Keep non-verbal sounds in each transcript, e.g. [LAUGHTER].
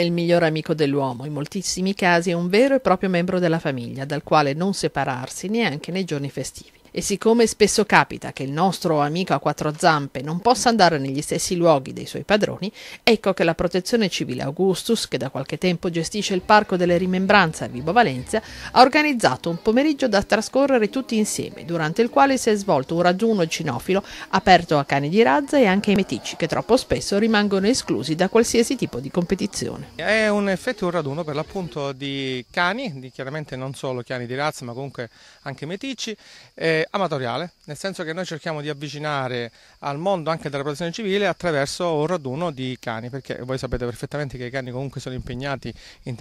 il miglior amico dell'uomo, in moltissimi casi è un vero e proprio membro della famiglia, dal quale non separarsi neanche nei giorni festivi. E siccome spesso capita che il nostro amico a quattro zampe non possa andare negli stessi luoghi dei suoi padroni, ecco che la Protezione Civile Augustus, che da qualche tempo gestisce il Parco delle Rimembranze a Vibo Valencia, ha organizzato un pomeriggio da trascorrere tutti insieme, durante il quale si è svolto un raduno cinofilo aperto a cani di razza e anche ai meticci, che troppo spesso rimangono esclusi da qualsiasi tipo di competizione. È un effetto un raduno per l'appunto di cani, di chiaramente non solo cani di razza, ma comunque anche meticci. Eh, amatoriale, nel senso che noi cerchiamo di avvicinare al mondo anche della protezione civile attraverso un raduno di cani, perché voi sapete perfettamente che i cani comunque sono impegnati in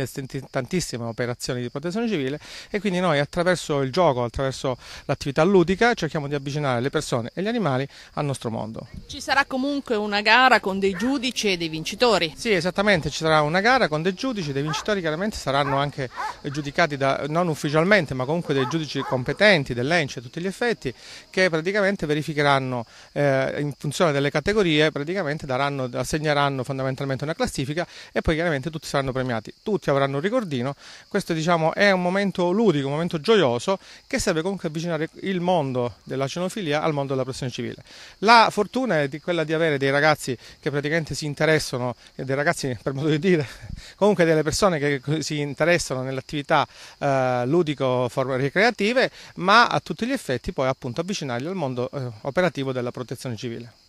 tantissime operazioni di protezione civile e quindi noi attraverso il gioco, attraverso l'attività ludica cerchiamo di avvicinare le persone e gli animali al nostro mondo. Ci sarà comunque una gara con dei giudici e dei vincitori? Sì, esattamente, ci sarà una gara con dei giudici, dei vincitori chiaramente saranno anche giudicati da, non ufficialmente ma comunque dei giudici competenti dell'ENCE e tutti gli effetti effetti che praticamente verificheranno eh, in funzione delle categorie, praticamente daranno, assegneranno fondamentalmente una classifica e poi chiaramente tutti saranno premiati. Tutti avranno un ricordino, questo diciamo è un momento ludico, un momento gioioso che serve comunque avvicinare il mondo della cenofilia al mondo della protezione civile. La fortuna è di quella di avere dei ragazzi che praticamente si interessano, dei ragazzi per modo di dire, [LAUGHS] comunque delle persone che si interessano nell'attività eh, ludico ricreative, ma a tutti gli effetti e ti poi appunto avvicinarli al mondo eh, operativo della protezione civile.